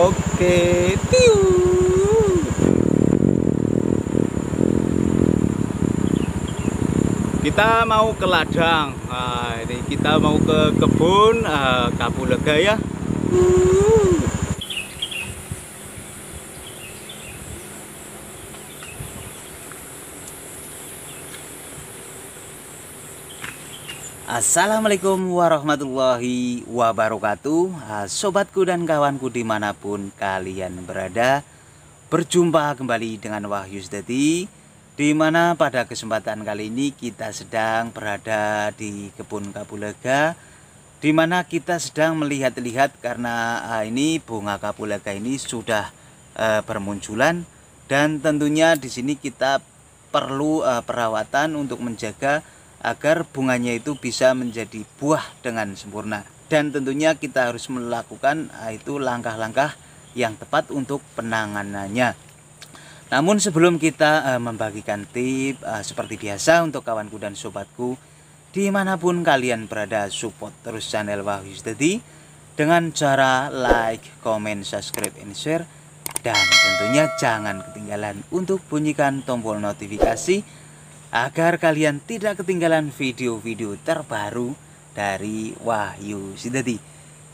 oke tiu kita mau ke ladang nah, ini kita mau ke kebun uh, ah, kapulega ya uh. Assalamualaikum warahmatullahi wabarakatuh Sobatku dan kawanku dimanapun kalian berada Berjumpa kembali dengan Wahyu Sedati Dimana pada kesempatan kali ini kita sedang berada di kebun kapulaga, dimana kita sedang melihat-lihat karena ini bunga kapulaga ini sudah e, bermunculan dan tentunya di sini kita perlu e, perawatan untuk menjaga agar bunganya itu bisa menjadi buah dengan sempurna. Dan tentunya kita harus melakukan itu langkah-langkah yang tepat untuk penanganannya. Namun sebelum kita eh, membagikan tip eh, seperti biasa untuk kawanku dan sobatku dimanapun kalian berada support terus channel Wahyu Study dengan cara like, comment, subscribe, and share dan tentunya jangan ketinggalan untuk bunyikan tombol notifikasi agar kalian tidak ketinggalan video-video terbaru dari Wahyu Sidati.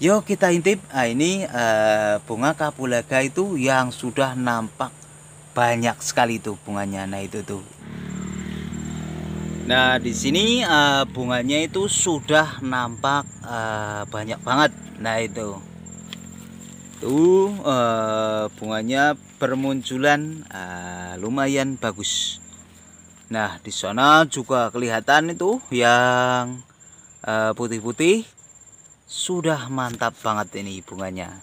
Yuk kita intip, nah, ini uh, bunga kapulaga itu yang sudah nampak banyak sekali tuh bunganya. Nah itu tuh. Nah di sini uh, bunganya itu sudah nampak uh, banyak banget. Nah itu tuh uh, bunganya bermunculan uh, lumayan bagus. Nah, di sana juga kelihatan itu yang eh, putih-putih. Sudah mantap banget ini bunganya.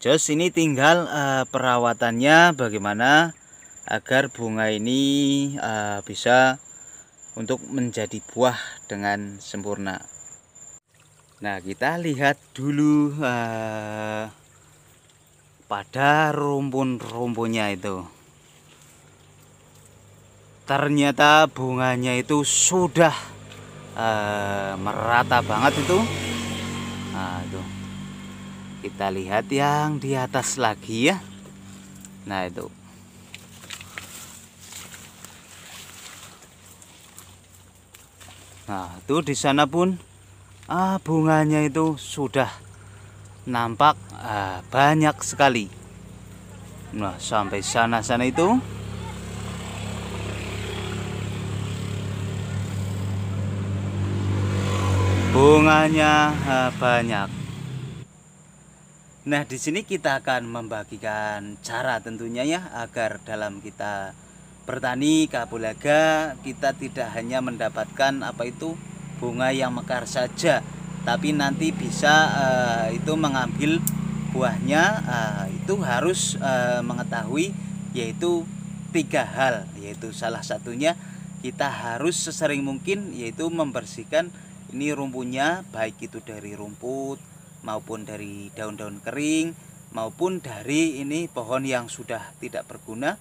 Jos ini tinggal uh, perawatannya bagaimana agar bunga ini uh, bisa untuk menjadi buah dengan sempurna. Nah, kita lihat dulu uh, pada rumpun-rumpunnya itu ternyata bunganya itu sudah uh, merata banget itu nah, tuh. kita lihat yang di atas lagi ya nah itu nah itu di sana pun ah, bunganya itu sudah nampak ah, banyak sekali nah sampai sana sana itu bunganya banyak. Nah, di sini kita akan membagikan cara tentunya ya agar dalam kita bertani kapulaga kita tidak hanya mendapatkan apa itu bunga yang mekar saja, tapi nanti bisa uh, itu mengambil buahnya uh, itu harus uh, mengetahui yaitu tiga hal, yaitu salah satunya kita harus sesering mungkin yaitu membersihkan ini rumputnya baik itu dari rumput maupun dari daun-daun kering maupun dari ini pohon yang sudah tidak berguna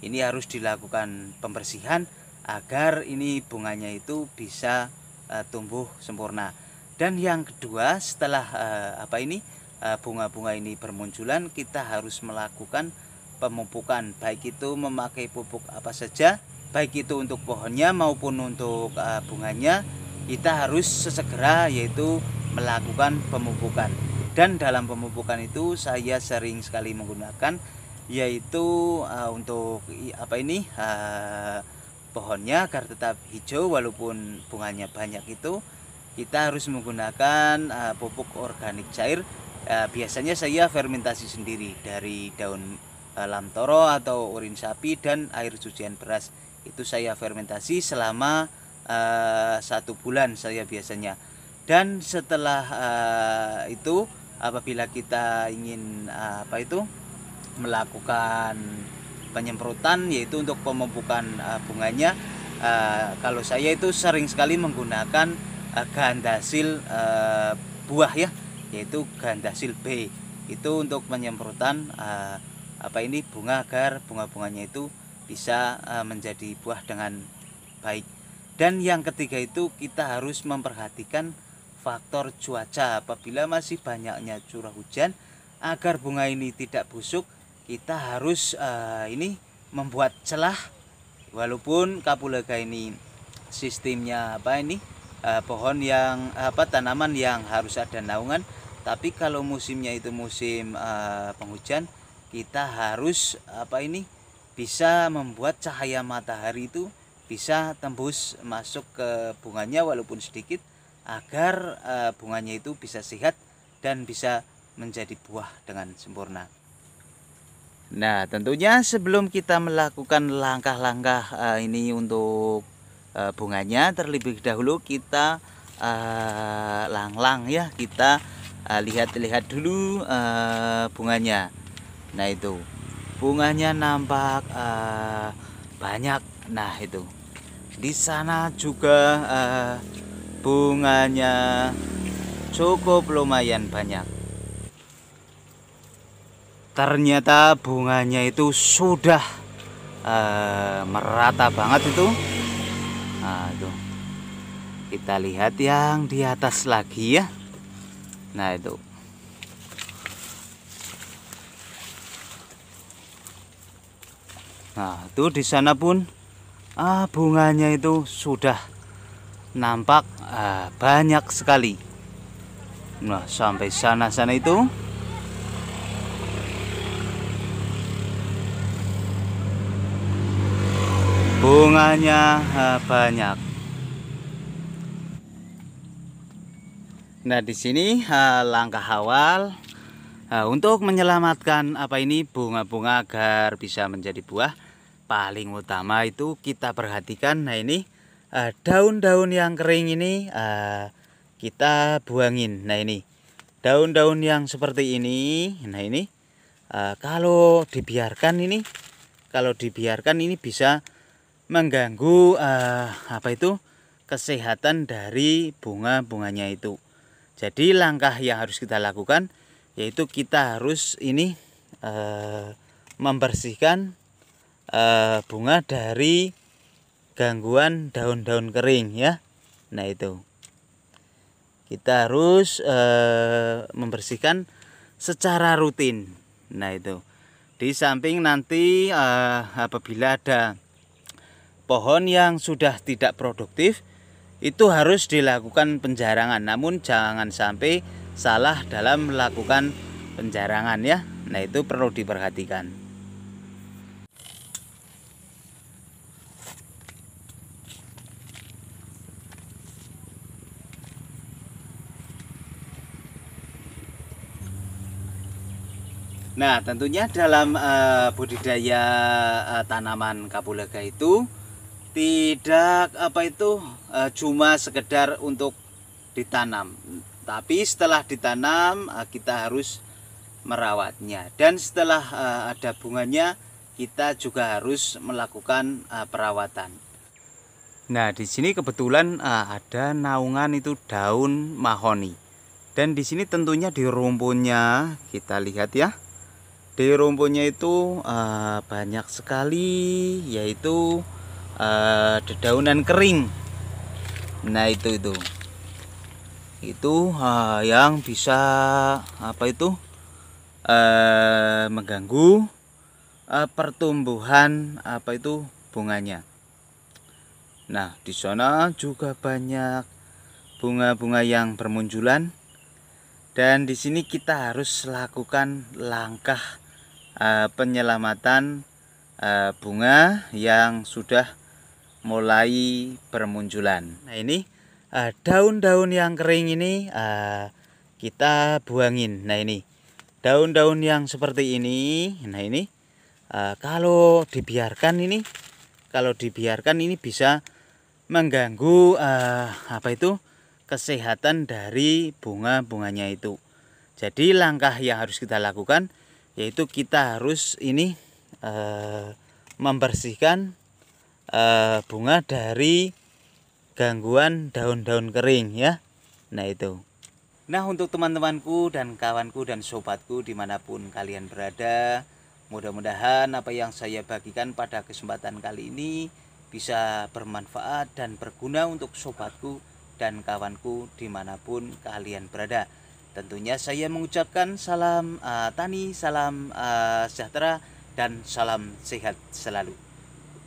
ini harus dilakukan pembersihan agar ini bunganya itu bisa uh, tumbuh sempurna dan yang kedua setelah uh, apa ini eh, bunga-bunga uh, ini bermunculan kita harus melakukan pemupukan baik itu memakai pupuk apa saja baik itu untuk pohonnya maupun untuk uh, bunganya kita harus sesegera yaitu melakukan pemupukan dan dalam pemupukan itu saya sering sekali menggunakan yaitu uh, untuk apa ini uh, pohonnya agar tetap hijau walaupun bunganya banyak itu kita harus menggunakan uh, pupuk organik cair uh, biasanya saya fermentasi sendiri dari daun uh, lamtoro atau urin sapi dan air cucian beras itu saya fermentasi selama uh, satu bulan saya biasanya dan setelah uh, itu apabila kita ingin uh, apa itu melakukan penyemprotan yaitu untuk pemupukan uh, bunganya uh, kalau saya itu sering sekali menggunakan uh, gandasil uh, buah ya yaitu gandasil B itu untuk penyemprotan uh, apa ini bunga agar bunga-bunganya itu bisa uh, menjadi buah dengan baik dan yang ketiga itu kita harus memperhatikan faktor cuaca. Apabila masih banyaknya curah hujan, agar bunga ini tidak busuk, kita harus uh, ini membuat celah. Walaupun kapulaga ini sistemnya apa ini uh, pohon yang apa tanaman yang harus ada naungan, tapi kalau musimnya itu musim uh, penghujan, kita harus apa ini bisa membuat cahaya matahari itu bisa tembus masuk ke bunganya walaupun sedikit agar eh, bunganya itu bisa sehat dan bisa menjadi buah dengan sempurna. Nah, tentunya sebelum kita melakukan langkah-langkah eh, ini untuk eh, bunganya, terlebih dahulu kita lang-lang ya, kita lihat-lihat dulu bunganya. Nah, itu bunganya nampak banyak Nah itu di sana juga uh, bunganya cukup lumayan banyak. Ternyata bunganya itu sudah uh, merata banget itu. Nah, itu kita lihat yang di atas lagi ya. Nah itu. Nah, itu di sana pun ah, bunganya itu sudah nampak ah, banyak sekali nah sampai sana sana itu bunganya ah, banyak nah di sini ah, langkah awal Nah, untuk menyelamatkan apa ini bunga-bunga agar bisa menjadi buah, paling utama itu kita perhatikan nah ini eh, daun-daun uh, yang kering ini uh, kita buangin nah ini daun-daun yang seperti ini nah ini uh, kalau dibiarkan ini kalau dibiarkan ini bisa mengganggu uh, apa itu kesehatan dari bunga-bunganya itu jadi langkah yang harus kita lakukan yaitu kita harus ini uh, membersihkan uh, bunga dari gangguan daun-daun kering ya nah itu kita harus uh, membersihkan secara rutin. Nah, itu di samping nanti uh, apabila ada pohon yang sudah tidak produktif, itu harus dilakukan penjarangan. Namun, jangan sampai salah dalam melakukan penjarangan, ya. Nah, itu perlu diperhatikan. Nah, tentunya dalam uh, budidaya uh, tanaman kapulaga itu tidak apa itu uh, cuma sekedar untuk ditanam, tapi setelah ditanam uh, kita harus merawatnya dan setelah uh, ada bunganya kita juga harus melakukan uh, perawatan. Nah, di sini kebetulan uh, ada naungan itu daun mahoni. Dan di sini tentunya di rumpunnya kita lihat ya di rumputnya itu uh, banyak sekali yaitu uh, dedaunan kering nah itu itu itu uh, yang bisa apa itu uh, mengganggu uh, pertumbuhan apa itu bunganya nah di sana juga banyak bunga-bunga yang bermunculan dan di sini kita harus lakukan langkah Eh, penyelamatan eh, bunga yang sudah mulai bermunculan. Nah ini eh, daun-daun yang kering ini kita buangin. Nah ini daun-daun yang seperti ini, nah ini kalau dibiarkan ini, kalau dibiarkan ini bisa mengganggu apa itu kesehatan dari bunga-bunganya itu. Jadi langkah yang harus kita lakukan yaitu kita harus ini e, membersihkan e, bunga dari gangguan daun-daun kering ya nah itu nah untuk teman-temanku dan kawanku dan sobatku dimanapun kalian berada mudah-mudahan apa yang saya bagikan pada kesempatan kali ini bisa bermanfaat dan berguna untuk sobatku dan kawanku dimanapun kalian berada. Tentunya saya mengucapkan salam uh, tani, salam uh, sejahtera, dan salam sehat selalu.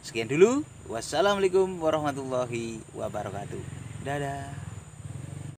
Sekian dulu. Wassalamualaikum warahmatullahi wabarakatuh. Dadah.